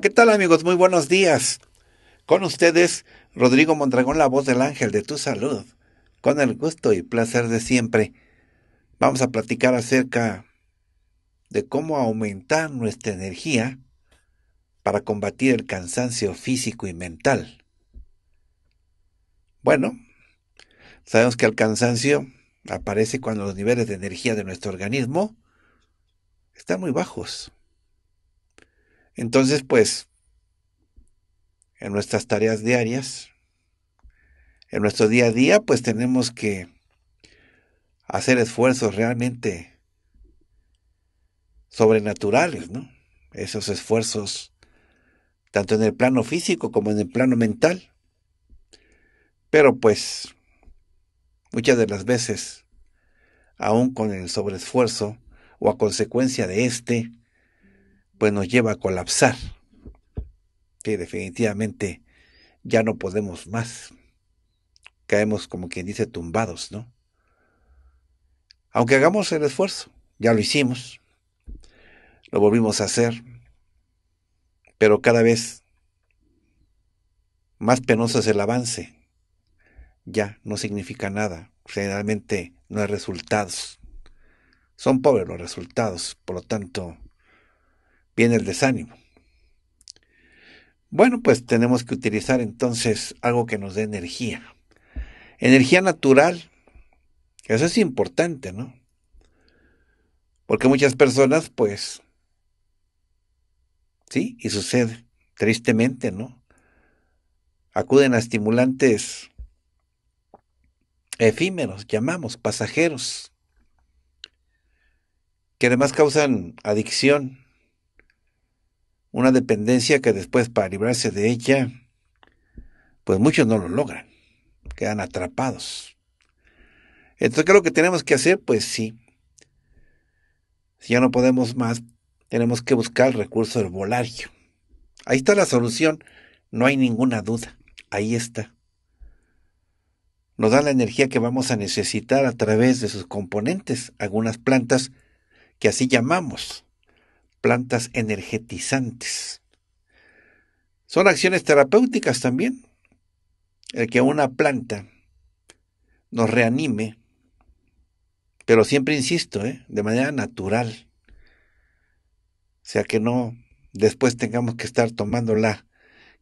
¿qué tal amigos? Muy buenos días. Con ustedes, Rodrigo Mondragón, la voz del ángel de tu salud, con el gusto y placer de siempre. Vamos a platicar acerca de cómo aumentar nuestra energía para combatir el cansancio físico y mental. Bueno, sabemos que el cansancio aparece cuando los niveles de energía de nuestro organismo están muy bajos. Entonces, pues, en nuestras tareas diarias, en nuestro día a día, pues tenemos que hacer esfuerzos realmente sobrenaturales, ¿no? Esos esfuerzos, tanto en el plano físico como en el plano mental. Pero pues, muchas de las veces, aún con el sobreesfuerzo o a consecuencia de este, pues nos lleva a colapsar. Que definitivamente ya no podemos más. Caemos como quien dice tumbados, ¿no? Aunque hagamos el esfuerzo, ya lo hicimos, lo volvimos a hacer, pero cada vez más penoso es el avance. Ya no significa nada, generalmente no hay resultados. Son pobres los resultados, por lo tanto, viene el desánimo. Bueno, pues tenemos que utilizar entonces algo que nos dé energía. Energía natural, eso es importante, ¿no? Porque muchas personas, pues, sí, y sucede, tristemente, ¿no? Acuden a estimulantes efímeros, llamamos, pasajeros, que además causan adicción una dependencia que después para librarse de ella, pues muchos no lo logran, quedan atrapados. Entonces, ¿qué es lo que tenemos que hacer? Pues sí, si ya no podemos más, tenemos que buscar el recurso del herbolario. Ahí está la solución, no hay ninguna duda, ahí está. Nos da la energía que vamos a necesitar a través de sus componentes, algunas plantas que así llamamos plantas energetizantes. Son acciones terapéuticas también. El que una planta nos reanime, pero siempre insisto, ¿eh? de manera natural. O sea que no después tengamos que estar tomándola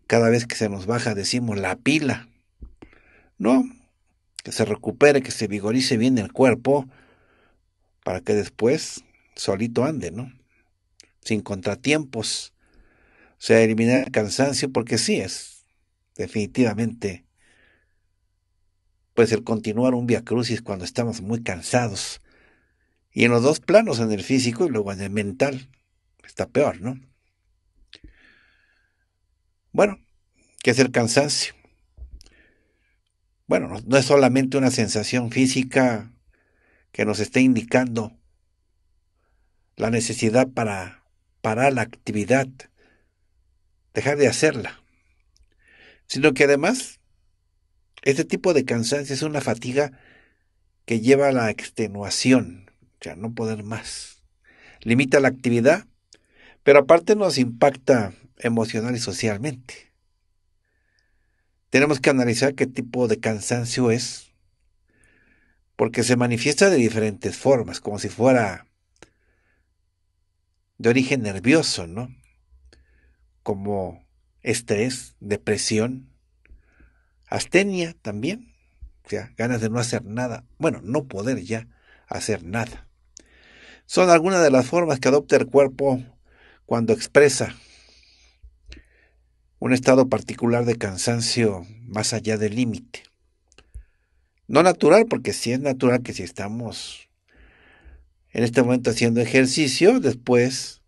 cada vez que se nos baja, decimos la pila. No, que se recupere, que se vigorice bien el cuerpo para que después solito ande, ¿no? sin contratiempos. O sea, eliminar el cansancio porque sí es definitivamente pues el continuar un via crucis cuando estamos muy cansados. Y en los dos planos, en el físico y luego en el mental, está peor, ¿no? Bueno, ¿qué es el cansancio? Bueno, no es solamente una sensación física que nos esté indicando la necesidad para parar la actividad, dejar de hacerla, sino que además este tipo de cansancio es una fatiga que lleva a la extenuación, o sea, no poder más. Limita la actividad, pero aparte nos impacta emocional y socialmente. Tenemos que analizar qué tipo de cansancio es, porque se manifiesta de diferentes formas, como si fuera de origen nervioso, ¿no? Como estrés, depresión, astenia también, o sea, ganas de no hacer nada, bueno, no poder ya hacer nada. Son algunas de las formas que adopta el cuerpo cuando expresa un estado particular de cansancio más allá del límite. No natural, porque sí es natural que si estamos en este momento haciendo ejercicio, después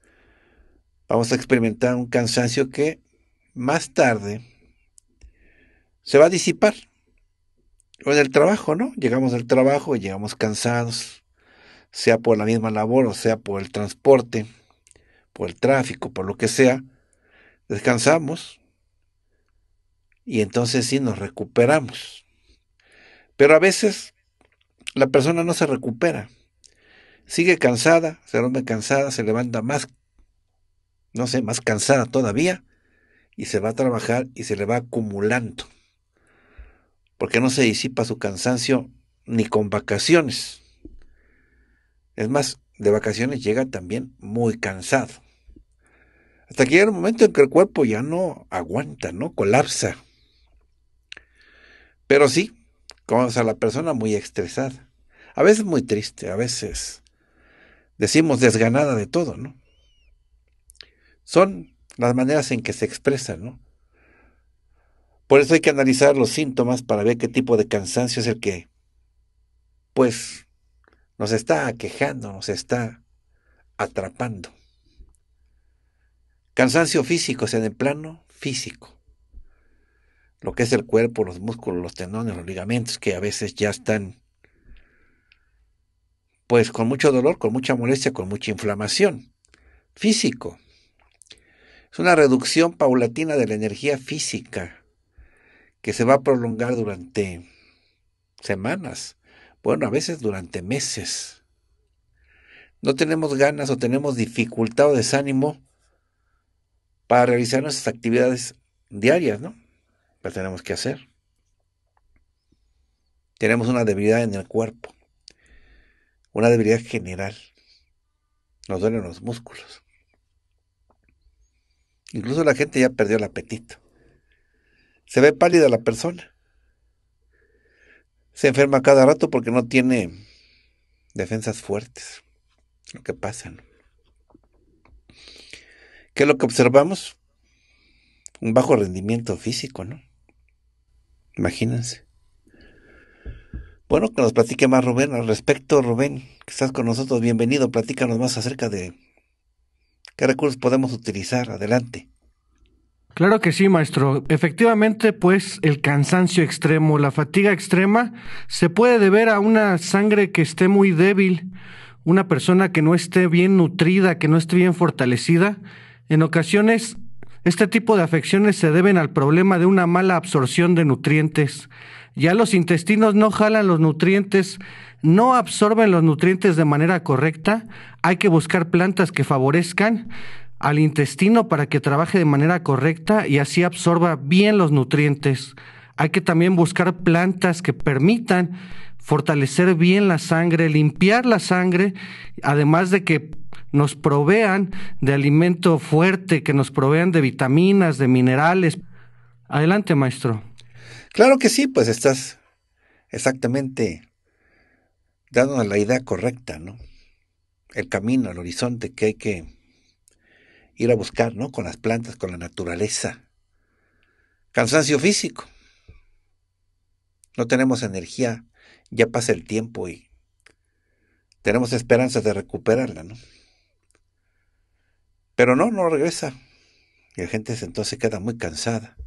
vamos a experimentar un cansancio que más tarde se va a disipar. O en el trabajo, ¿no? Llegamos al trabajo y llegamos cansados, sea por la misma labor o sea por el transporte, por el tráfico, por lo que sea. Descansamos y entonces sí nos recuperamos. Pero a veces la persona no se recupera. Sigue cansada, se rompe cansada, se levanta más, no sé, más cansada todavía y se va a trabajar y se le va acumulando. Porque no se disipa su cansancio ni con vacaciones. Es más, de vacaciones llega también muy cansado. Hasta que llega el momento en que el cuerpo ya no aguanta, ¿no? Colapsa. Pero sí, cosa la persona muy estresada. A veces muy triste, a veces decimos desganada de todo, ¿no? Son las maneras en que se expresan, ¿no? Por eso hay que analizar los síntomas para ver qué tipo de cansancio es el que, pues, nos está aquejando, nos está atrapando. Cansancio físico, o sea, en el plano físico. Lo que es el cuerpo, los músculos, los tendones, los ligamentos, que a veces ya están pues con mucho dolor, con mucha molestia, con mucha inflamación. Físico. Es una reducción paulatina de la energía física que se va a prolongar durante semanas, bueno, a veces durante meses. No tenemos ganas o tenemos dificultad o desánimo para realizar nuestras actividades diarias, ¿no? Las tenemos que hacer. Tenemos una debilidad en el cuerpo una debilidad general. Nos duelen los músculos. Incluso la gente ya perdió el apetito. Se ve pálida la persona. Se enferma cada rato porque no tiene defensas fuertes. Lo que pasa. ¿no? ¿Qué es lo que observamos? Un bajo rendimiento físico, ¿no? Imagínense. Bueno, que nos platique más Rubén al respecto. Rubén, que estás con nosotros, bienvenido. Platícanos más acerca de qué recursos podemos utilizar. Adelante. Claro que sí, maestro. Efectivamente, pues el cansancio extremo, la fatiga extrema, se puede deber a una sangre que esté muy débil, una persona que no esté bien nutrida, que no esté bien fortalecida. En ocasiones, este tipo de afecciones se deben al problema de una mala absorción de nutrientes ya los intestinos no jalan los nutrientes, no absorben los nutrientes de manera correcta, hay que buscar plantas que favorezcan al intestino para que trabaje de manera correcta y así absorba bien los nutrientes. Hay que también buscar plantas que permitan fortalecer bien la sangre, limpiar la sangre, además de que nos provean de alimento fuerte, que nos provean de vitaminas, de minerales. Adelante, maestro. Claro que sí, pues estás exactamente dándonos la idea correcta, ¿no? El camino, el horizonte que hay que ir a buscar, ¿no? Con las plantas, con la naturaleza. Cansancio físico. No tenemos energía, ya pasa el tiempo y tenemos esperanza de recuperarla, ¿no? Pero no, no regresa. Y la gente entonces queda muy cansada.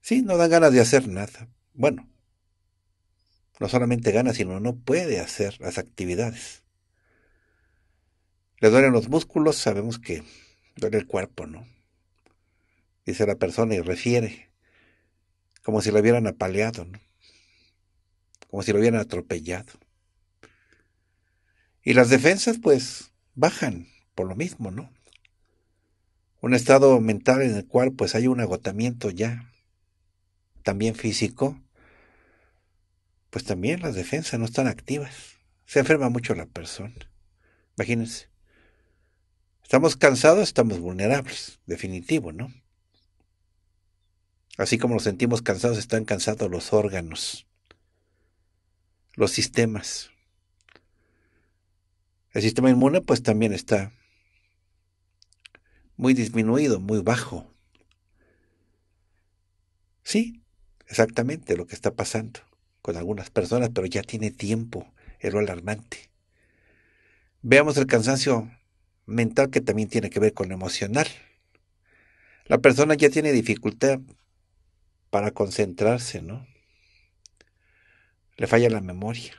Sí, no dan ganas de hacer nada. Bueno, no solamente gana, sino no puede hacer las actividades. Le duelen los músculos, sabemos que duele el cuerpo, ¿no? Dice la persona y refiere, como si lo hubieran apaleado, ¿no? Como si lo hubieran atropellado. Y las defensas, pues, bajan por lo mismo, ¿no? Un estado mental en el cual, pues, hay un agotamiento ya también físico, pues también las defensas no están activas. Se enferma mucho la persona. Imagínense. Estamos cansados, estamos vulnerables, definitivo, ¿no? Así como nos sentimos cansados, están cansados los órganos, los sistemas. El sistema inmune pues también está muy disminuido, muy bajo. Sí, exactamente lo que está pasando con algunas personas, pero ya tiene tiempo, es alarmante. Veamos el cansancio mental que también tiene que ver con lo emocional. La persona ya tiene dificultad para concentrarse, ¿no? Le falla la memoria.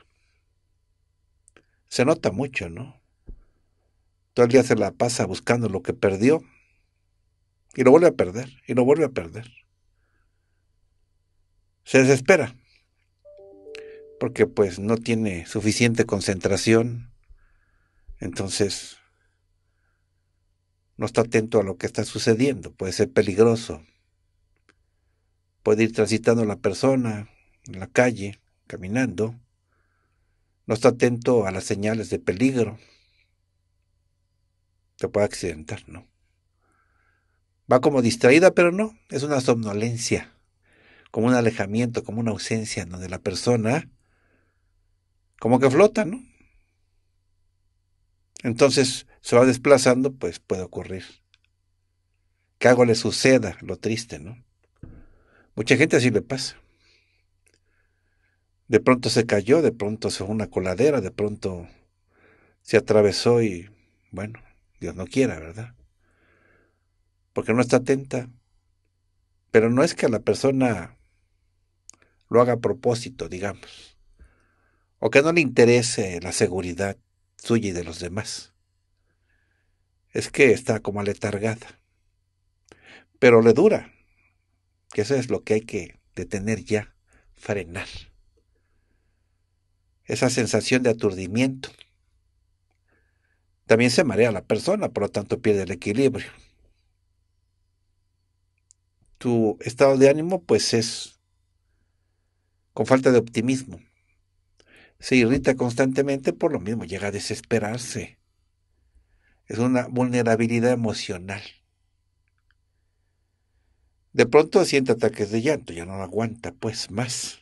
Se nota mucho, ¿no? Todo el día se la pasa buscando lo que perdió y lo vuelve a perder y lo vuelve a perder se desespera, porque pues no tiene suficiente concentración, entonces no está atento a lo que está sucediendo, puede ser peligroso, puede ir transitando la persona en la calle, caminando, no está atento a las señales de peligro, te puede accidentar, ¿no? Va como distraída, pero no, es una somnolencia como un alejamiento, como una ausencia, donde la persona como que flota, ¿no? Entonces se va desplazando, pues puede ocurrir. Que algo le suceda, lo triste, ¿no? Mucha gente así le pasa. De pronto se cayó, de pronto se fue una coladera, de pronto se atravesó y, bueno, Dios no quiera, ¿verdad? Porque no está atenta. Pero no es que la persona lo haga a propósito, digamos, o que no le interese la seguridad suya y de los demás. Es que está como aletargada, pero le dura, que eso es lo que hay que detener ya, frenar. Esa sensación de aturdimiento. También se marea la persona, por lo tanto pierde el equilibrio. Tu estado de ánimo pues es con falta de optimismo. Se irrita constantemente por lo mismo, llega a desesperarse. Es una vulnerabilidad emocional. De pronto siente ataques de llanto, ya no aguanta, pues más.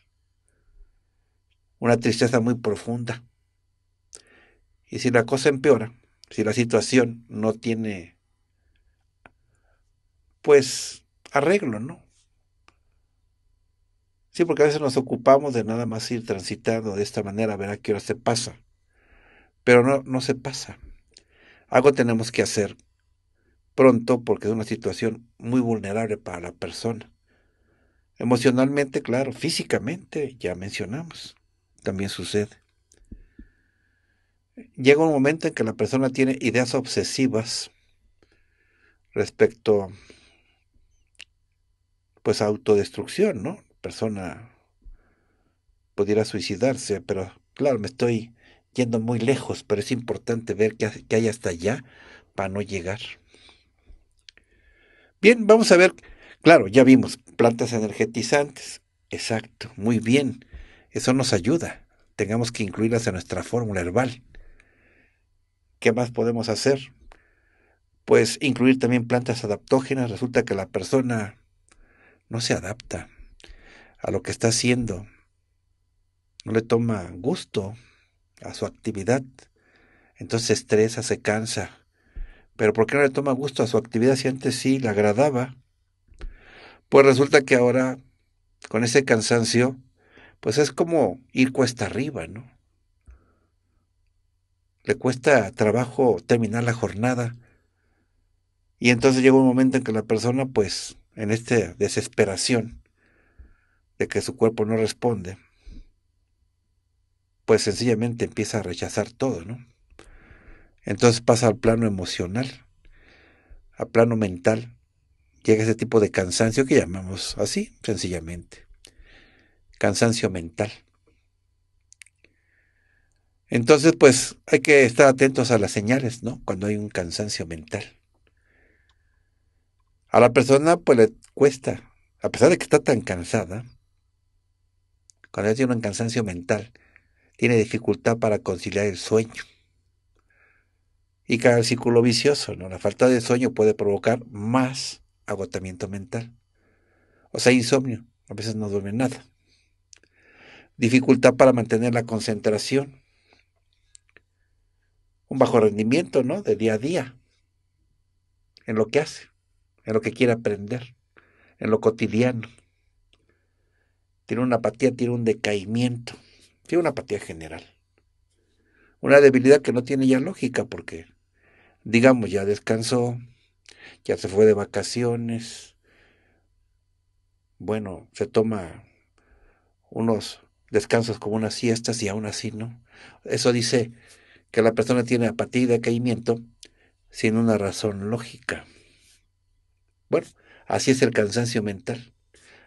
Una tristeza muy profunda. Y si la cosa empeora, si la situación no tiene, pues, arreglo, ¿no? Sí, porque a veces nos ocupamos de nada más ir transitando de esta manera, a ver a qué hora se pasa. Pero no, no se pasa. Algo tenemos que hacer pronto porque es una situación muy vulnerable para la persona. Emocionalmente, claro, físicamente, ya mencionamos, también sucede. Llega un momento en que la persona tiene ideas obsesivas respecto pues a autodestrucción, ¿no? persona pudiera suicidarse, pero claro, me estoy yendo muy lejos, pero es importante ver qué, hay hasta allá para no llegar. Bien, vamos a ver, claro, ya vimos plantas energetizantes, exacto, muy bien, eso nos ayuda, tengamos que incluirlas en nuestra fórmula herbal. ¿Qué más podemos hacer? Pues incluir también plantas adaptógenas, resulta que la persona no se adapta, a lo que está haciendo, no le toma gusto a su actividad, entonces se estresa, se cansa. Pero ¿por qué no le toma gusto a su actividad si antes sí le agradaba? Pues resulta que ahora, con ese cansancio, pues es como ir cuesta arriba, ¿no? Le cuesta trabajo terminar la jornada. Y entonces llega un momento en que la persona, pues, en esta desesperación, de que su cuerpo no responde, pues sencillamente empieza a rechazar todo, ¿no? Entonces pasa al plano emocional, al plano mental, llega ese tipo de cansancio que llamamos así, sencillamente, cansancio mental. Entonces, pues hay que estar atentos a las señales, ¿no? Cuando hay un cansancio mental. A la persona, pues le cuesta, a pesar de que está tan cansada, cuando tiene un cansancio mental, tiene dificultad para conciliar el sueño. Y cada ciclo círculo vicioso, ¿no? La falta de sueño puede provocar más agotamiento mental. O sea, insomnio. A veces no duerme nada. Dificultad para mantener la concentración. Un bajo rendimiento, ¿no? De día a día. En lo que hace, en lo que quiere aprender, en lo cotidiano tiene una apatía, tiene un decaimiento, tiene una apatía general. Una debilidad que no tiene ya lógica porque, digamos, ya descansó, ya se fue de vacaciones, bueno, se toma unos descansos como unas siestas y aún así no. Eso dice que la persona tiene apatía y decaimiento sin una razón lógica. Bueno, así es el cansancio mental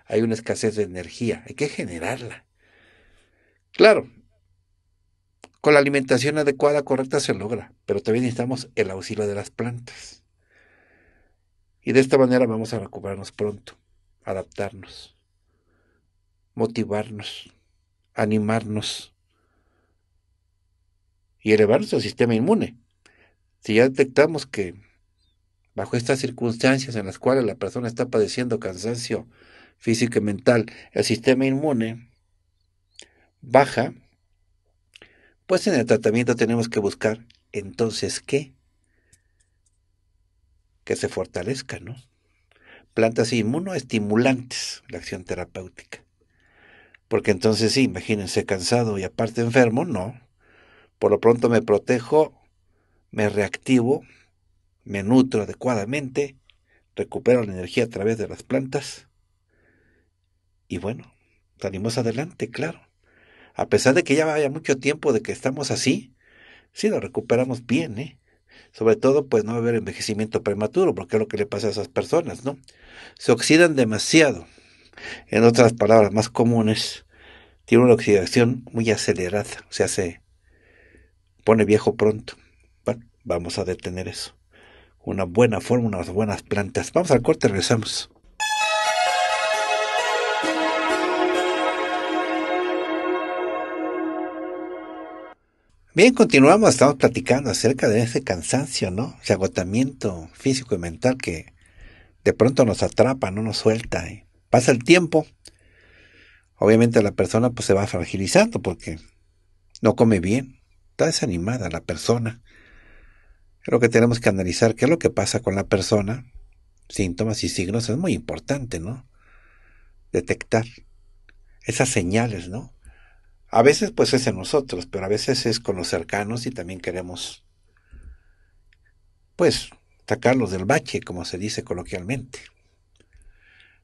hay una escasez de energía, hay que generarla. Claro, con la alimentación adecuada, correcta, se logra, pero también necesitamos el auxilio de las plantas. Y de esta manera vamos a recuperarnos pronto, adaptarnos, motivarnos, animarnos y elevar nuestro sistema inmune. Si ya detectamos que bajo estas circunstancias en las cuales la persona está padeciendo cansancio física y mental, el sistema inmune baja, pues en el tratamiento tenemos que buscar entonces qué? Que se fortalezca, ¿no? Plantas inmunoestimulantes, la acción terapéutica. Porque entonces sí, imagínense cansado y aparte enfermo, no. Por lo pronto me protejo, me reactivo, me nutro adecuadamente, recupero la energía a través de las plantas y bueno, salimos adelante, claro. A pesar de que ya vaya mucho tiempo de que estamos así, si lo recuperamos bien, ¿eh? Sobre todo, pues no va a haber envejecimiento prematuro, porque es lo que le pasa a esas personas, ¿no? Se oxidan demasiado. En otras palabras más comunes, tiene una oxidación muy acelerada, o sea, se pone viejo pronto. Bueno, vamos a detener eso. Una buena forma, unas buenas plantas. Vamos al corte, regresamos. Bien, continuamos, estamos platicando acerca de ese cansancio, ¿no? Ese agotamiento físico y mental que de pronto nos atrapa, no nos suelta. Pasa el tiempo, obviamente la persona pues se va fragilizando porque no come bien, está desanimada la persona. Creo que tenemos que analizar qué es lo que pasa con la persona, síntomas y signos, es muy importante, ¿no? Detectar esas señales, ¿no? A veces pues es en nosotros, pero a veces es con los cercanos y también queremos pues sacarlos del bache, como se dice coloquialmente.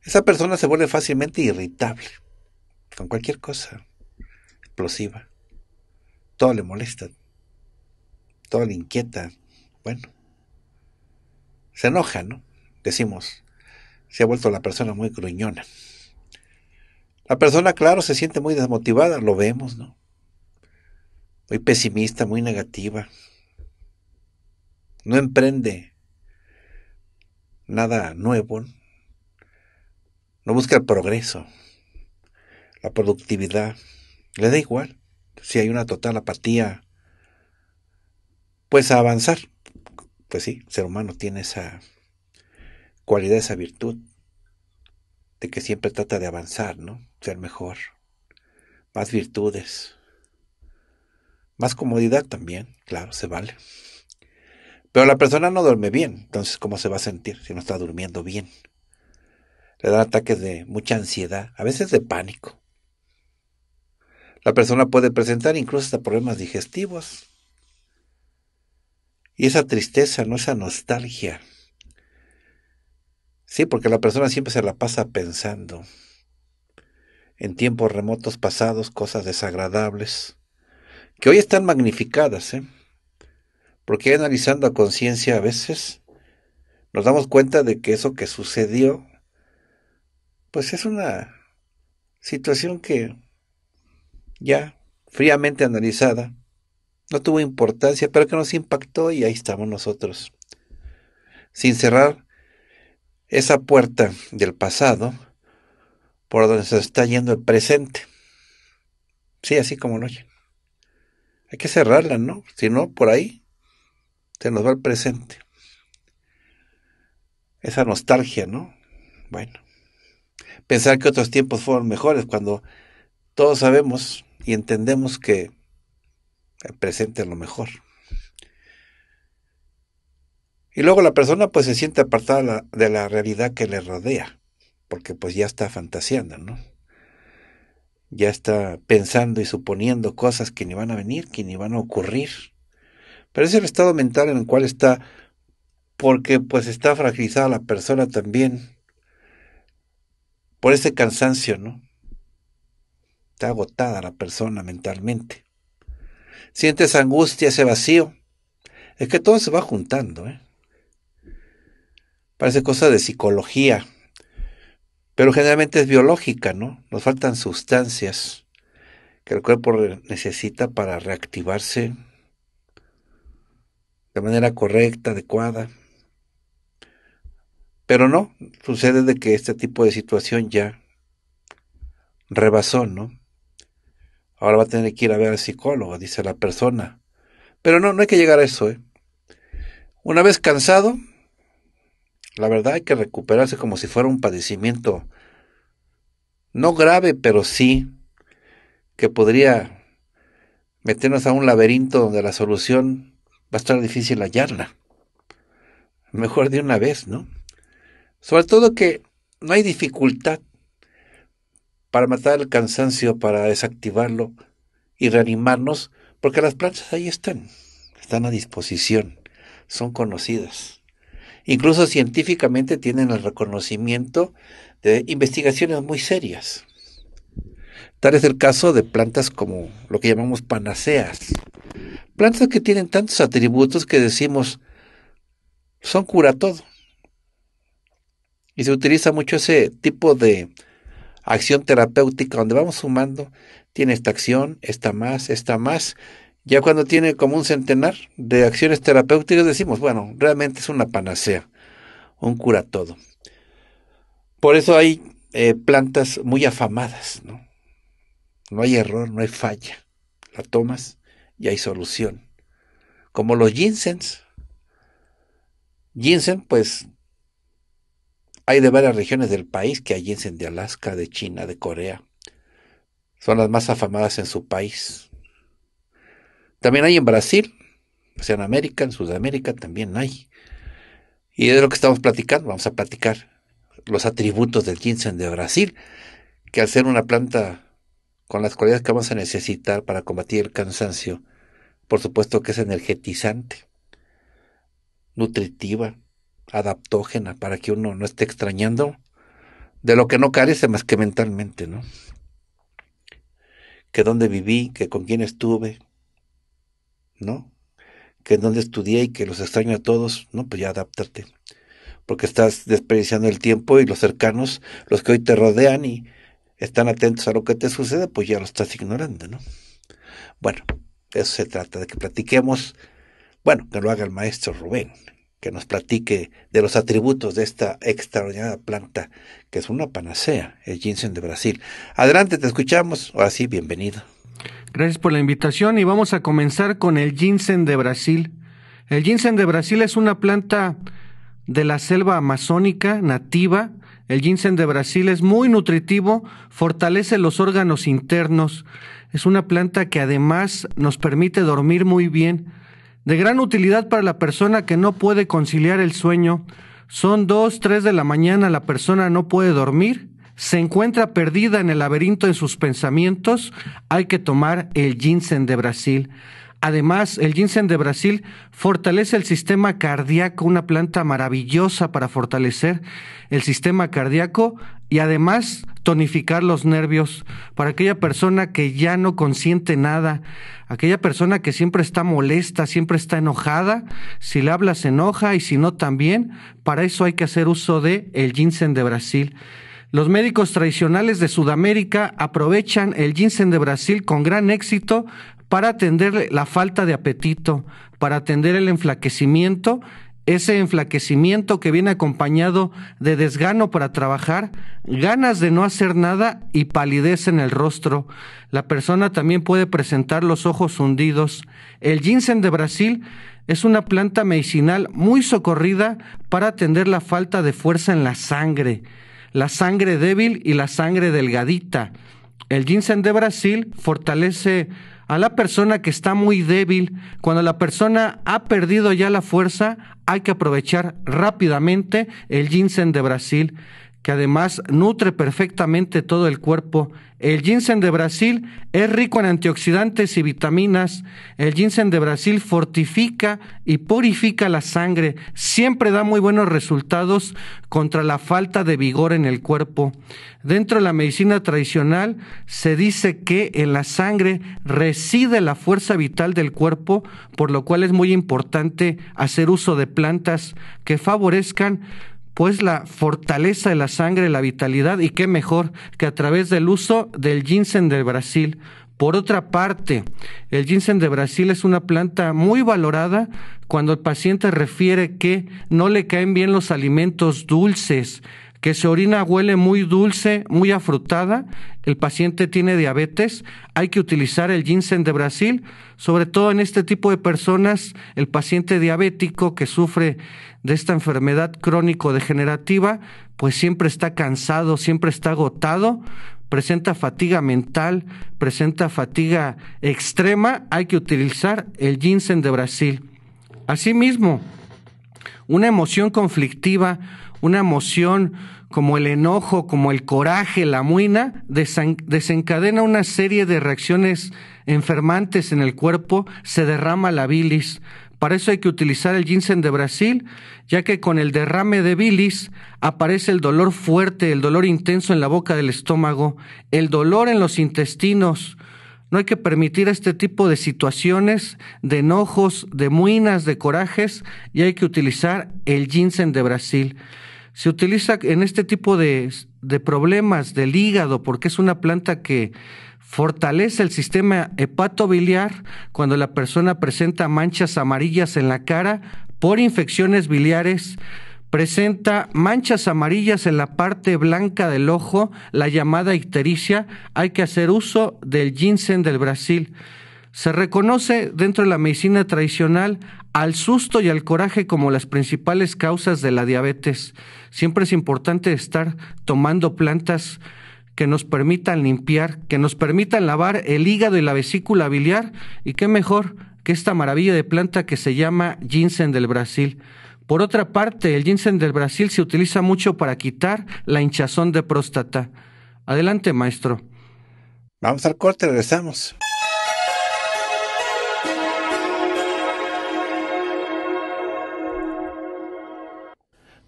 Esa persona se vuelve fácilmente irritable con cualquier cosa, explosiva. Todo le molesta, todo le inquieta. Bueno, se enoja, ¿no? Decimos, se ha vuelto la persona muy gruñona. La persona, claro, se siente muy desmotivada, lo vemos, ¿no? Muy pesimista, muy negativa. No emprende nada nuevo. No, busca el progreso, la productividad. Le da igual si hay una total apatía. Pues a avanzar. Pues sí, el ser humano tiene esa cualidad, esa virtud de que siempre trata de avanzar, ¿no? Ser mejor. Más virtudes. Más comodidad también, claro, se vale. Pero la persona no duerme bien, entonces ¿cómo se va a sentir si no está durmiendo bien? Le dan ataques de mucha ansiedad, a veces de pánico. La persona puede presentar incluso hasta problemas digestivos. Y esa tristeza, no esa nostalgia, Sí, porque la persona siempre se la pasa pensando en tiempos remotos pasados, cosas desagradables, que hoy están magnificadas, ¿eh? porque analizando a conciencia a veces nos damos cuenta de que eso que sucedió, pues es una situación que ya fríamente analizada, no tuvo importancia, pero que nos impactó y ahí estamos nosotros, sin cerrar esa puerta del pasado por donde se está yendo el presente. Sí, así como lo oyen. Hay que cerrarla, ¿no? Si no, por ahí se nos va el presente. Esa nostalgia, ¿no? Bueno. Pensar que otros tiempos fueron mejores cuando todos sabemos y entendemos que el presente es lo mejor. Y luego la persona pues se siente apartada de la realidad que le rodea, porque pues ya está fantaseando, ¿no? Ya está pensando y suponiendo cosas que ni van a venir, que ni van a ocurrir. Pero es el estado mental en el cual está, porque pues está fragilizada la persona también por ese cansancio, ¿no? Está agotada la persona mentalmente. Sientes angustia, ese vacío. Es que todo se va juntando, ¿eh? parece cosa de psicología, pero generalmente es biológica, ¿no? Nos faltan sustancias que el cuerpo necesita para reactivarse de manera correcta, adecuada. Pero no, sucede de que este tipo de situación ya rebasó, ¿no? Ahora va a tener que ir a ver al psicólogo, dice la persona. Pero no, no hay que llegar a eso, ¿eh? Una vez cansado, la verdad hay que recuperarse como si fuera un padecimiento no grave, pero sí que podría meternos a un laberinto donde la solución va a estar difícil hallarla. Mejor de una vez, ¿no? Sobre todo que no hay dificultad para matar el cansancio, para desactivarlo y reanimarnos, porque las plantas ahí están, están a disposición, son conocidas. Incluso científicamente tienen el reconocimiento de investigaciones muy serias. Tal es el caso de plantas como lo que llamamos panaceas. Plantas que tienen tantos atributos que decimos son cura todo. Y se utiliza mucho ese tipo de acción terapéutica donde vamos sumando, tiene esta acción, esta más, esta más, ya cuando tiene como un centenar de acciones terapéuticas decimos, bueno, realmente es una panacea, un cura todo. Por eso hay eh, plantas muy afamadas, ¿no? No hay error, no hay falla. La tomas y hay solución. Como los ginsengs. Ginseng, pues, hay de varias regiones del país que hay ginseng de Alaska, de China, de Corea. Son las más afamadas en su país. También hay en Brasil, o pues, sea, en América, en Sudamérica también hay. Y es lo que estamos platicando, vamos a platicar los atributos del ginseng de Brasil, que al ser una planta con las cualidades que vamos a necesitar para combatir el cansancio, por supuesto que es energetizante, nutritiva, adaptógena, para que uno no esté extrañando de lo que no carece más que mentalmente, ¿no? Que dónde viví, que con quién estuve, ¿no? Que en donde estudié y que los extraño a todos, ¿no? Pues ya adáptate. Porque estás desperdiciando el tiempo y los cercanos, los que hoy te rodean y están atentos a lo que te sucede, pues ya lo estás ignorando, ¿no? Bueno, eso se trata, de que platiquemos, bueno, que lo haga el maestro Rubén, que nos platique de los atributos de esta extraordinaria planta, que es una panacea, el ginseng de Brasil. Adelante, te escuchamos. Ahora sí, bienvenido. Gracias por la invitación y vamos a comenzar con el ginseng de Brasil. El ginseng de Brasil es una planta de la selva amazónica nativa. El ginseng de Brasil es muy nutritivo, fortalece los órganos internos. Es una planta que además nos permite dormir muy bien. De gran utilidad para la persona que no puede conciliar el sueño. Son dos, tres de la mañana, la persona no puede dormir se encuentra perdida en el laberinto en sus pensamientos, hay que tomar el ginseng de Brasil. Además, el ginseng de Brasil fortalece el sistema cardíaco, una planta maravillosa para fortalecer el sistema cardíaco y además tonificar los nervios para aquella persona que ya no consiente nada, aquella persona que siempre está molesta, siempre está enojada, si le habla se enoja y si no también, para eso hay que hacer uso de el ginseng de Brasil. Los médicos tradicionales de Sudamérica aprovechan el ginseng de Brasil con gran éxito para atender la falta de apetito, para atender el enflaquecimiento, ese enflaquecimiento que viene acompañado de desgano para trabajar, ganas de no hacer nada y palidez en el rostro. La persona también puede presentar los ojos hundidos. El ginseng de Brasil es una planta medicinal muy socorrida para atender la falta de fuerza en la sangre la sangre débil y la sangre delgadita. El ginseng de Brasil fortalece a la persona que está muy débil. Cuando la persona ha perdido ya la fuerza, hay que aprovechar rápidamente el ginseng de Brasil que además nutre perfectamente todo el cuerpo. El ginseng de Brasil es rico en antioxidantes y vitaminas. El ginseng de Brasil fortifica y purifica la sangre. Siempre da muy buenos resultados contra la falta de vigor en el cuerpo. Dentro de la medicina tradicional se dice que en la sangre reside la fuerza vital del cuerpo, por lo cual es muy importante hacer uso de plantas que favorezcan pues la fortaleza de la sangre, la vitalidad y qué mejor que a través del uso del ginseng del Brasil. Por otra parte, el ginseng de Brasil es una planta muy valorada cuando el paciente refiere que no le caen bien los alimentos dulces, que se orina huele muy dulce, muy afrutada, el paciente tiene diabetes, hay que utilizar el ginseng de Brasil, sobre todo en este tipo de personas, el paciente diabético que sufre de esta enfermedad crónico-degenerativa, pues siempre está cansado, siempre está agotado, presenta fatiga mental, presenta fatiga extrema, hay que utilizar el ginseng de Brasil. Asimismo, una emoción conflictiva, una emoción como el enojo, como el coraje, la muina, desencadena una serie de reacciones enfermantes en el cuerpo, se derrama la bilis. Para eso hay que utilizar el ginseng de Brasil, ya que con el derrame de bilis aparece el dolor fuerte, el dolor intenso en la boca del estómago, el dolor en los intestinos, no hay que permitir este tipo de situaciones, de enojos, de muinas, de corajes, y hay que utilizar el ginseng de Brasil se utiliza en este tipo de, problemas del hígado porque es una planta que fortalece el sistema hepato biliar cuando la persona presenta manchas amarillas en la cara por infecciones biliares, presenta manchas amarillas en la parte blanca del ojo, la llamada ictericia, hay que hacer uso del ginseng del Brasil. Se reconoce dentro de la medicina tradicional al susto y al coraje como las principales causas de la diabetes. Siempre es importante estar tomando plantas que nos permitan limpiar, que nos permitan lavar el hígado y la vesícula biliar y qué mejor que esta maravilla de planta que se llama ginseng del Brasil. Por otra parte, el ginseng del Brasil se utiliza mucho para quitar la hinchazón de próstata. Adelante, maestro. Vamos al corte, regresamos.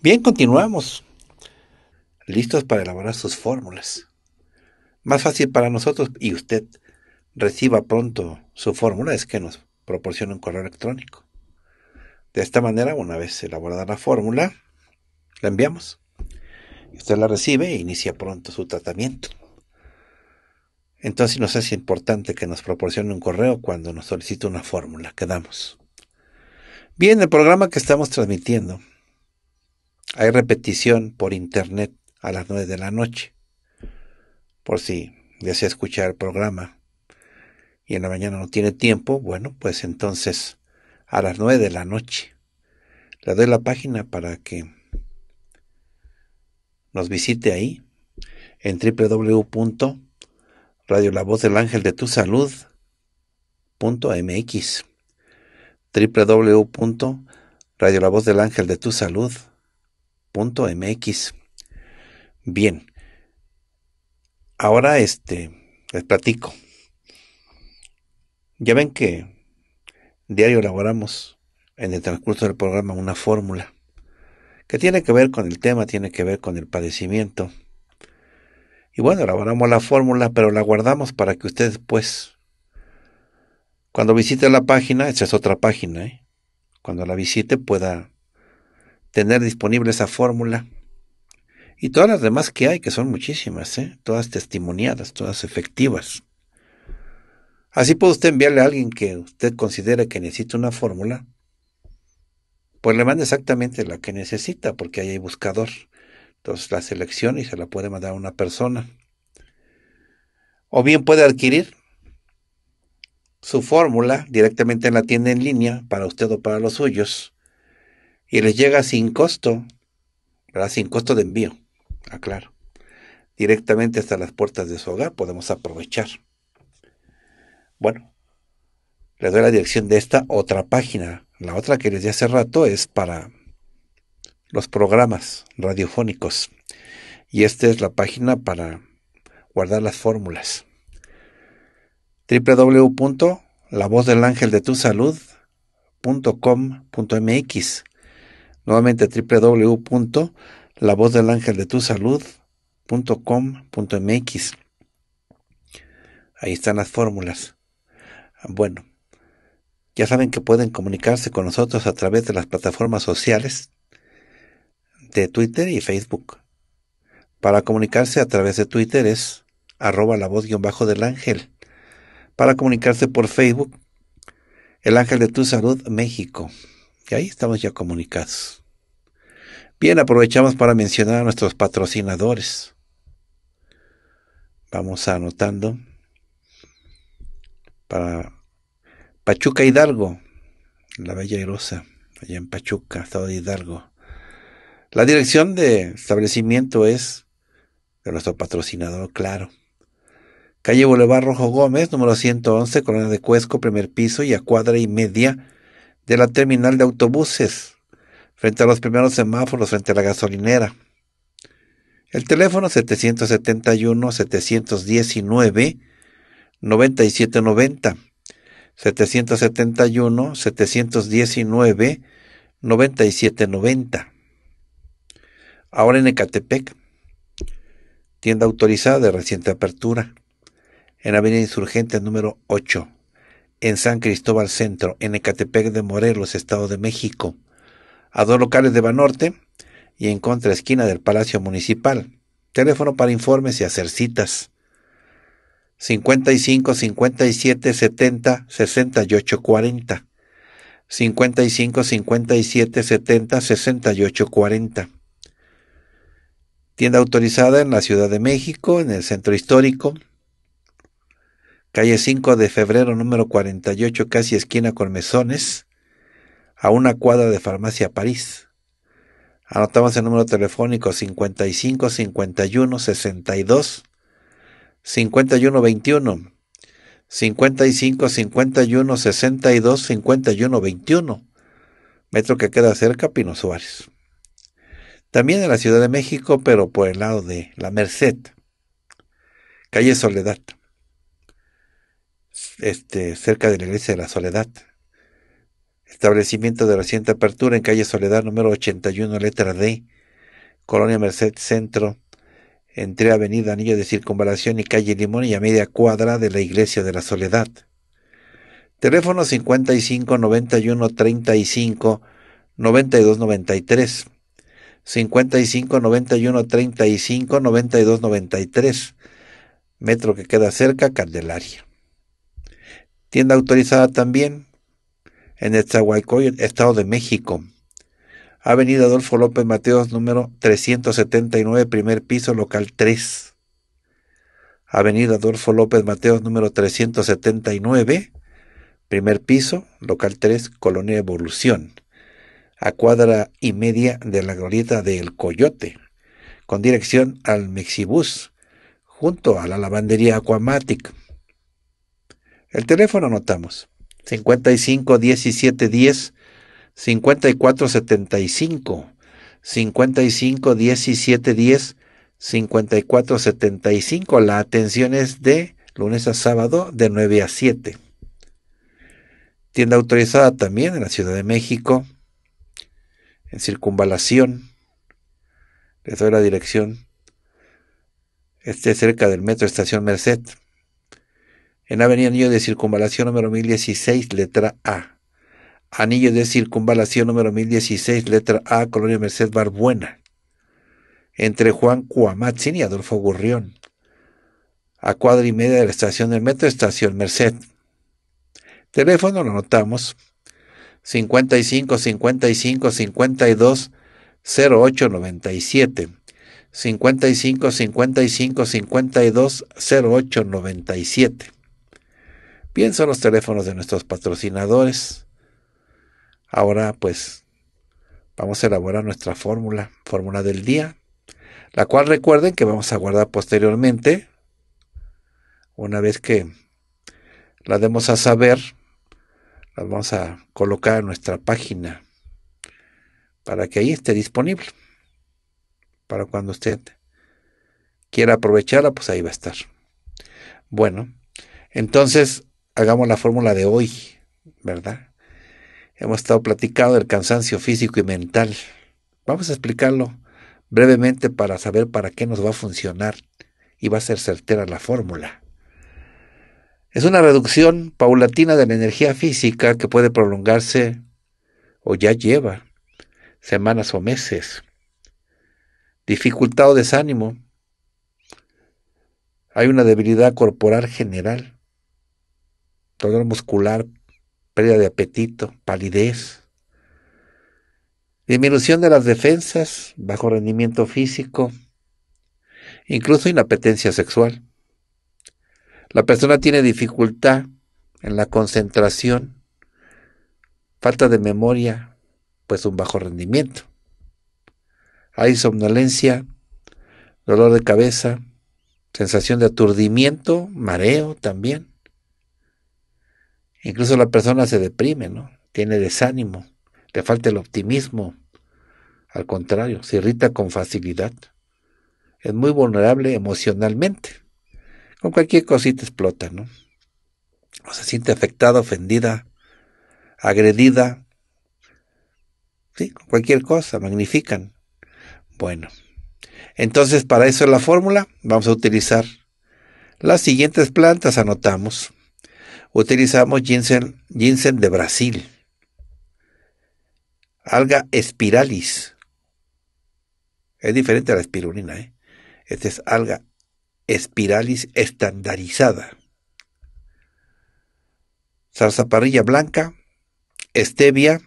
Bien, continuamos. Listos para elaborar sus fórmulas. Más fácil para nosotros y usted reciba pronto su fórmula es que nos proporcione un correo electrónico. De esta manera, una vez elaborada la fórmula, la enviamos. Usted la recibe e inicia pronto su tratamiento. Entonces nos hace importante que nos proporcione un correo cuando nos solicite una fórmula Quedamos. Bien, el programa que estamos transmitiendo hay repetición por internet a las 9 de la noche, por si desea escuchar el programa y en la mañana no tiene tiempo, bueno, pues entonces a las 9 de la noche. Le doy la página para que nos visite ahí en www.radio la voz del ángel de tu salud del ángel de tu salud .mx. Bien. Ahora este les platico. Ya ven que diario elaboramos en el transcurso del programa una fórmula que tiene que ver con el tema, tiene que ver con el padecimiento. Y bueno, elaboramos la fórmula, pero la guardamos para que ustedes, pues, cuando visite la página, esta es otra página, ¿eh? cuando la visite pueda tener disponible esa fórmula. Y todas las demás que hay, que son muchísimas, ¿eh? todas testimoniadas, todas efectivas. Así puede usted enviarle a alguien que usted considere que necesita una fórmula, pues le manda exactamente la que necesita, porque ahí hay buscador. Entonces la selecciona y se la puede mandar a una persona. O bien puede adquirir su fórmula directamente en la tienda en línea para usted o para los suyos y les llega sin costo, ¿verdad? sin costo de envío, aclaro, directamente hasta las puertas de su hogar, podemos aprovechar. Bueno, les doy la dirección de esta otra página. La otra que les di hace rato es para los programas radiofónicos. Y esta es la página para guardar las fórmulas. www.lavozdelangeldetusalud.com.mx Nuevamente www.lavozdelangeldetusalud.com.mx. Ahí están las fórmulas. Bueno, ya saben que pueden comunicarse con nosotros a través de las plataformas sociales de Twitter y Facebook. Para comunicarse a través de Twitter es arroba la voz guión bajo del ángel. Para comunicarse por Facebook, el ángel de tu salud México. Y ahí estamos ya comunicados. Bien, aprovechamos para mencionar a nuestros patrocinadores. Vamos anotando. Para Pachuca Hidalgo, la Bella Rosa, allá en Pachuca, estado de Hidalgo. La dirección de establecimiento es de nuestro patrocinador, claro. Calle Boulevard Rojo Gómez, número 111, Colonia de Cuesco, primer piso y a cuadra y media de la terminal de autobuses frente a los primeros semáforos, frente a la gasolinera. El teléfono 771-719-9790. 771-719-9790. Ahora en Ecatepec, tienda autorizada de reciente apertura, en Avenida Insurgente número 8, en San Cristóbal Centro, en Ecatepec de Morelos, Estado de México a dos locales de Banorte y en contra esquina del Palacio Municipal. Teléfono para informes y hacer citas. 55 57 70 68 40. 55 57 70 68 40. Tienda autorizada en la Ciudad de México, en el Centro Histórico. Calle 5 de Febrero, número 48, casi esquina con Mesones a una cuadra de Farmacia París. Anotamos el número telefónico 55 51 62 51 21 55 51 62 51 21 metro que queda cerca Pino Suárez. También en la Ciudad de México, pero por el lado de La Merced, calle Soledad, este, cerca de la iglesia de la Soledad, establecimiento de reciente apertura en calle Soledad número 81, letra D, Colonia Merced Centro, entre Avenida Anillo de Circunvalación y calle Limón y a media cuadra de la Iglesia de la Soledad. Teléfono 55 91 35 92 93. 55 91 35 92 93. Metro que queda cerca, Candelaria. Tienda autorizada también, en Estado de México. Avenida Adolfo López Mateos, número 379, primer piso, local 3. Avenida Adolfo López Mateos, número 379, primer piso, local 3, Colonia Evolución, a cuadra y media de la glorieta del Coyote, con dirección al Mexibus, junto a la lavandería Aquamatic. El teléfono anotamos 55 17 10 54 75 55 17 10 54 75 la atención es de lunes a sábado de 9 a 7 tienda autorizada también en la Ciudad de México en circunvalación les doy la dirección esté cerca del metro estación Merced en Avenida Anillo de Circunvalación número 1016, letra A. Anillo de Circunvalación número 1016, letra A, Colonia Merced Barbuena. Entre Juan Cuamatzin y Adolfo Gurrión. A cuadra y media de la estación del metro, estación Merced. Teléfono lo anotamos. 55 55 52 08 97. 55 55 52 08 97. Pienso son los teléfonos de nuestros patrocinadores. Ahora pues vamos a elaborar nuestra fórmula, fórmula del día, la cual recuerden que vamos a guardar posteriormente, una vez que la demos a saber, la vamos a colocar en nuestra página para que ahí esté disponible, para cuando usted quiera aprovecharla, pues ahí va a estar. Bueno, entonces hagamos la fórmula de hoy, ¿verdad? Hemos estado platicando del cansancio físico y mental. Vamos a explicarlo brevemente para saber para qué nos va a funcionar y va a ser certera la fórmula. Es una reducción paulatina de la energía física que puede prolongarse o ya lleva semanas o meses. Dificultad o desánimo. Hay una debilidad corporal general dolor muscular, pérdida de apetito, palidez, disminución de las defensas, bajo rendimiento físico, incluso inapetencia sexual. La persona tiene dificultad en la concentración, falta de memoria, pues un bajo rendimiento. Hay somnolencia, dolor de cabeza, sensación de aturdimiento, mareo también. Incluso la persona se deprime, ¿no? Tiene desánimo, le falta el optimismo. Al contrario, se irrita con facilidad. Es muy vulnerable emocionalmente. Con cualquier cosita explota, ¿no? O se siente afectada, ofendida, agredida. Sí, con cualquier cosa, magnifican. Bueno, entonces para eso es la fórmula. Vamos a utilizar las siguientes plantas, anotamos utilizamos ginseng, de Brasil, alga espiralis. Es diferente a la espirulina. ¿eh? Esta es alga espiralis estandarizada. Zarzaparrilla blanca, stevia.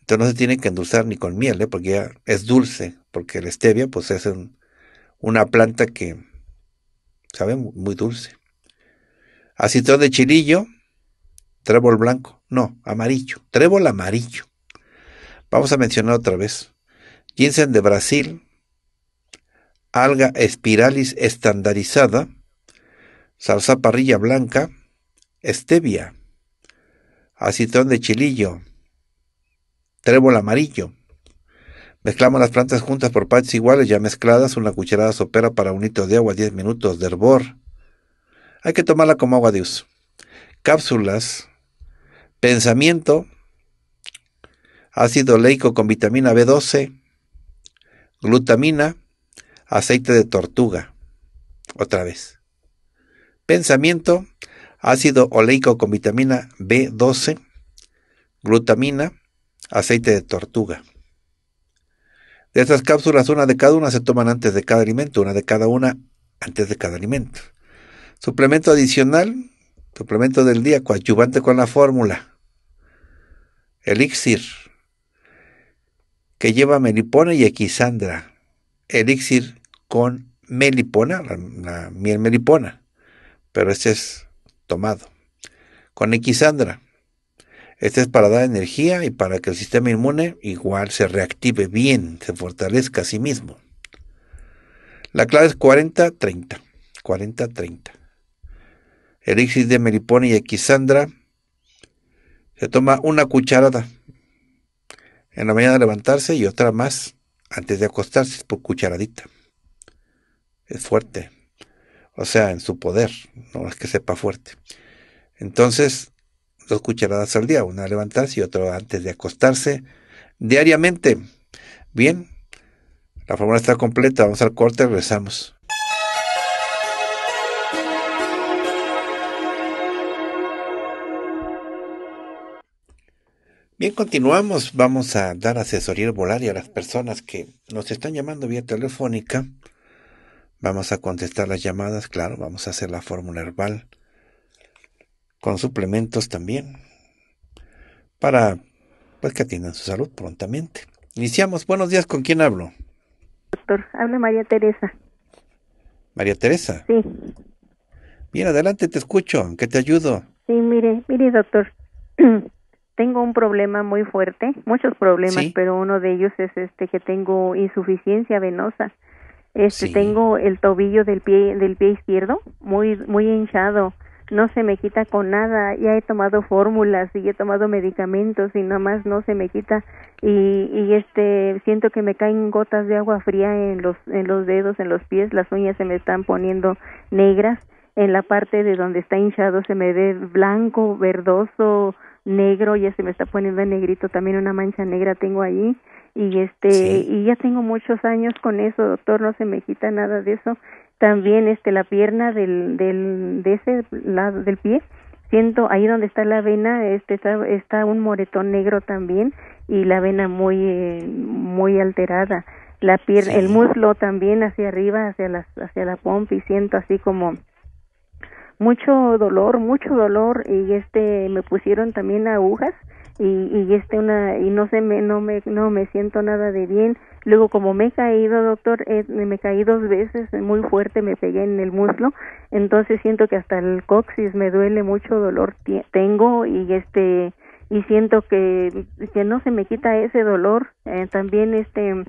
Entonces no se tiene que endulzar ni con miel, ¿eh? porque ya es dulce, porque la stevia pues es una planta que sabe muy dulce. Acitón de chilillo, trébol blanco, no, amarillo, trébol amarillo. Vamos a mencionar otra vez. Ginseng de Brasil, alga espiralis estandarizada, salsa parrilla blanca, stevia, acitrón de chilillo, trébol amarillo. Mezclamos las plantas juntas por partes iguales, ya mezcladas, una cucharada sopera para un litro de agua, 10 minutos de hervor hay que tomarla como agua de uso. Cápsulas, pensamiento, ácido oleico con vitamina B12, glutamina, aceite de tortuga. Otra vez. Pensamiento, ácido oleico con vitamina B12, glutamina, aceite de tortuga. De estas cápsulas, una de cada una se toman antes de cada alimento, una de cada una antes de cada alimento. Suplemento adicional, suplemento del día, coadyuvante con la fórmula. Elixir, que lleva melipona y equisandra. Elixir con melipona, la, miel melipona, pero este es tomado. Con equisandra, este es para dar energía y para que el sistema inmune igual se reactive bien, se fortalezca a sí mismo. La clave es 40-30. 40-30 elixir de melipona y equisandra, se toma una cucharada en la mañana de levantarse y otra más antes de acostarse por cucharadita. Es fuerte. O sea, en su poder, no es que sepa fuerte. Entonces, dos cucharadas al día, una de levantarse y otra antes de acostarse diariamente. Bien, la fórmula está completa, vamos al corte, regresamos. Bien, continuamos. Vamos a dar asesoría y a las personas que nos están llamando vía telefónica. Vamos a contestar las llamadas, claro, vamos a hacer la fórmula herbal con suplementos también para pues que atiendan su salud prontamente. Iniciamos. Buenos días, ¿con quién hablo? Doctor, habla María Teresa. María Teresa. Sí. Bien, adelante, te escucho. que qué te ayudo? Sí, mire, mire, doctor. tengo un problema muy fuerte, muchos problemas, pero uno de ellos es este que tengo insuficiencia venosa. Este tengo el tobillo del pie del pie izquierdo muy muy hinchado, no se me quita con nada, ya he tomado fórmulas y he tomado medicamentos y nada más no se me quita y, y este siento que me caen gotas de agua fría en los en los dedos, en los pies, las uñas se me están poniendo negras en la parte de donde está hinchado se me ve blanco, verdoso, negro, ya se me está poniendo negrito también una mancha negra tengo ahí y este y ya tengo muchos años con eso, doctor, no se me quita nada de eso. También este la pierna del del de ese lado del pie siento ahí donde está la vena este está, está un moretón negro también y la vena muy eh, muy alterada la pierna el muslo también hacia arriba hacia las hacia la pompa y siento así como mucho dolor, mucho dolor y este me pusieron también agujas y, este una y no se me no me no me siento nada de bien. Luego como me he caído, doctor, eh, me caí dos veces muy fuerte, me pegué en el muslo, entonces siento que hasta el coxis me duele mucho dolor tengo y este y siento que que no se me quita ese dolor. Eh, también este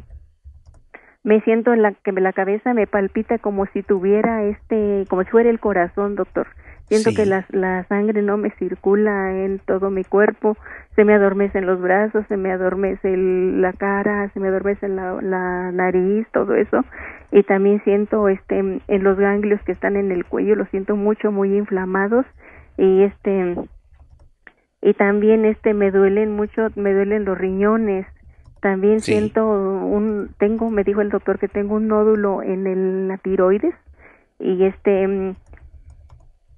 me siento la que la cabeza me palpita como si tuviera este como si fuera el corazón doctor siento que la, sangre no me circula en todo mi cuerpo se me adormecen los brazos se me adormece la cara se me adormece la, la nariz todo eso y también siento este en los ganglios que están en el cuello los siento mucho muy inflamados y este y también este me duelen mucho me duelen los riñones también siento un, tengo, me dijo el doctor que tengo un nódulo en el, la tiroides y este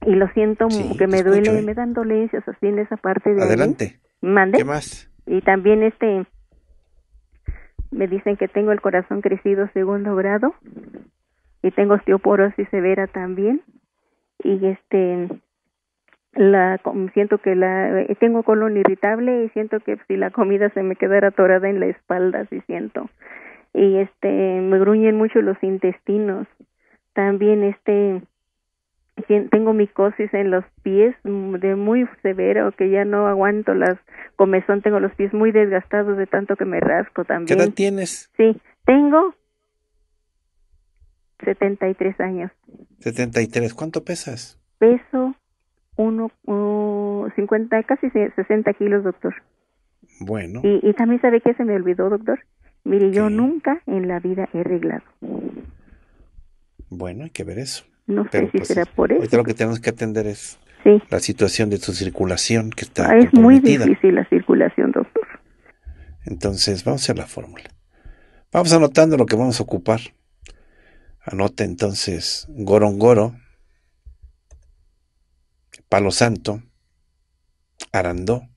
y lo siento que me duele, me dan dolencias así en esa parte de adelante. Mande. ¿Qué más? Y también este me dicen que tengo el corazón crecido segundo grado y tengo osteoporosis severa también y este la siento que la eh, tengo colon irritable y siento que si la comida se me quedara atorada en la espalda sí siento y este me gruñen mucho los intestinos también este tengo micosis en los pies mm, de muy severa que ya no aguanto las comezón tengo los pies muy desgastados de tanto que me rasco también ¿Qué edad tienes? Sí, tengo 73 años. 73, ¿cuánto pesas? Peso uno, 50, casi 60 kilos, doctor. Bueno. Y, también sabe que se me olvidó, doctor. Mire, yo nunca en la vida he arreglado. Bueno, hay que ver eso. No sé si pues, será por eso. lo que tenemos que atender es la situación de su circulación que está ah, Es muy difícil la circulación, doctor. Entonces, vamos a la fórmula. Vamos anotando lo que vamos a ocupar. Anota entonces goron goro Palo Santo, Arandó,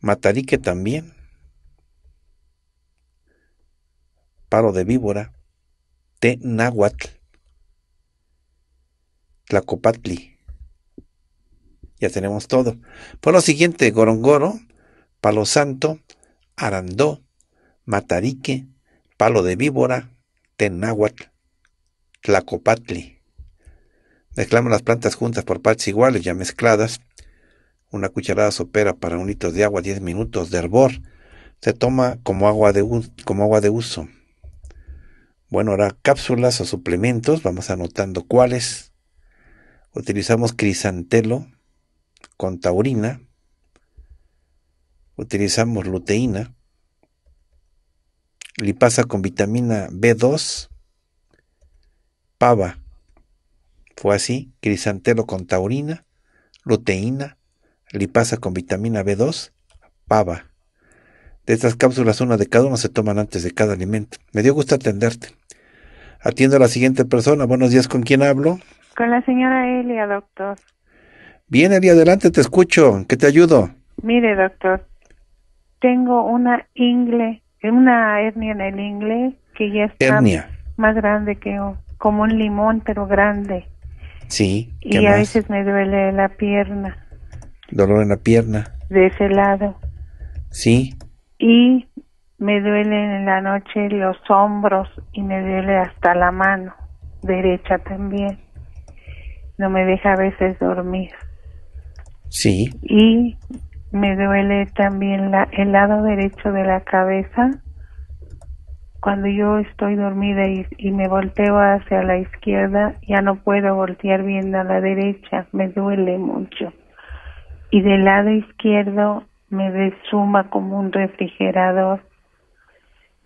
Matarique también, palo de Víbora, Tenahuatl, Tlacopatli. Ya tenemos todo. Por pues lo siguiente, Gorongoro, Palo Santo, Arandó, Matarique, Palo de Víbora, Tenahuatl, Tlacopatli. Mezclamos las plantas juntas por partes iguales, ya mezcladas. Una cucharada sopera para un litro de agua, 10 minutos de hervor. Se toma como agua de, como agua de uso. Bueno, ahora cápsulas o suplementos, vamos anotando cuáles. Utilizamos crisantelo con taurina. Utilizamos luteína. Lipasa con vitamina B2. Pava fue así crisantelo con taurina, luteína, lipasa con vitamina B2, pava. De estas cápsulas, una de cada una se toman antes de cada alimento. Me dio gusto atenderte. Atiendo a la siguiente persona. Buenos días, ¿con quién hablo? Con la señora Elia, doctor. Bien, Elia, adelante, te escucho. ¿Qué te ayudo? Mire, doctor, tengo una ingle, una hernia en el ingle que ya está más grande que como un limón, pero grande. Sí. y a veces me duele la pierna. Dolor en la pierna. De ese lado. Sí. Y me duelen en la noche los hombros y me duele hasta la mano derecha también. No me deja a veces dormir. Sí. Y me duele también la, el lado derecho de la cabeza cuando yo estoy dormida y, me volteo hacia la izquierda, ya no puedo voltear bien a la derecha, me duele mucho. Y del lado izquierdo me resuma como un refrigerador.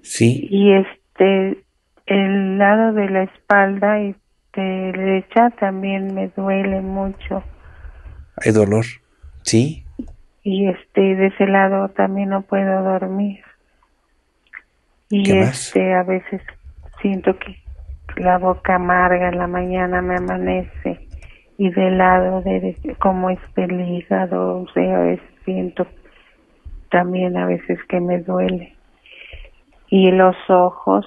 Sí. Y este, el lado de la espalda este, derecha también me duele mucho. Hay dolor, sí. Y este, de ese lado también no puedo dormir. Y este, a veces siento que la boca amarga en la mañana me amanece y del lado de como es del o sea, siento también a veces que me duele. Y los ojos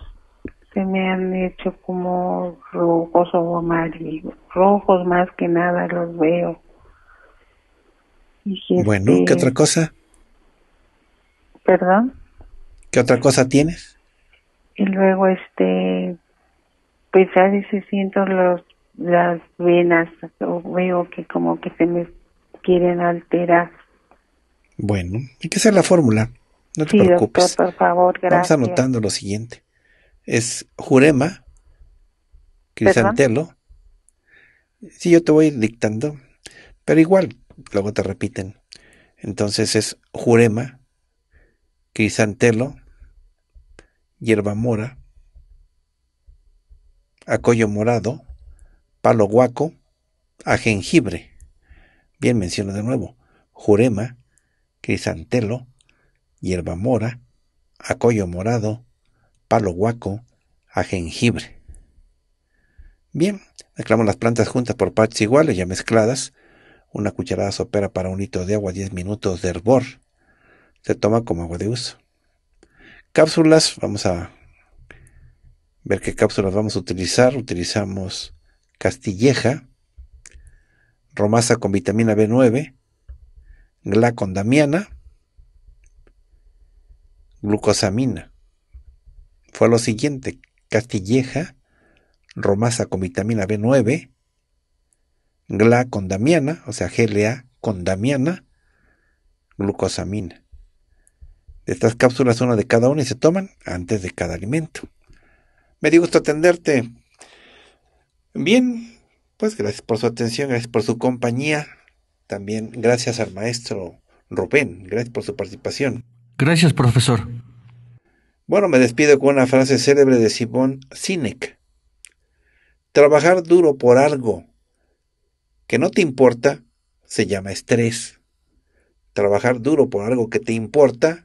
se me han hecho como rojos o amarillos, rojos más que nada los veo. bueno, ¿qué este, otra cosa? ¿Perdón? ¿Qué otra cosa tienes? y luego este pues a veces siento los las venas o veo que como que se me quieren alterar bueno y que sea la fórmula no te preocupes por favor gracias vamos anotando lo siguiente es jurema crisantelo sí, yo te voy dictando pero igual luego te repiten entonces es jurema crisantelo hierba mora, acollo morado, palo guaco, a jengibre. Bien, menciono de nuevo, jurema, crisantelo, hierba mora, acollo morado, palo guaco, a jengibre. Bien, mezclamos las plantas juntas por partes iguales, ya mezcladas. Una cucharada sopera para un litro de agua, 10 minutos de hervor. Se toma como agua de uso. Cápsulas, vamos a ver qué cápsulas vamos a utilizar. Utilizamos castilleja, romasa con vitamina B9, damiana glucosamina. Fue lo siguiente, castilleja, romasa con vitamina B9, damiana o sea, GLA damiana glucosamina. Estas cápsulas, una de cada una, y se toman antes de cada alimento. Me dio gusto atenderte. Bien, pues gracias por su atención, gracias por su compañía. También gracias al maestro Rubén, gracias por su participación. Gracias, profesor. Bueno, me despido con una frase célebre de Simón Sinek. Trabajar duro por algo que no te importa se llama estrés. Trabajar duro por algo que te importa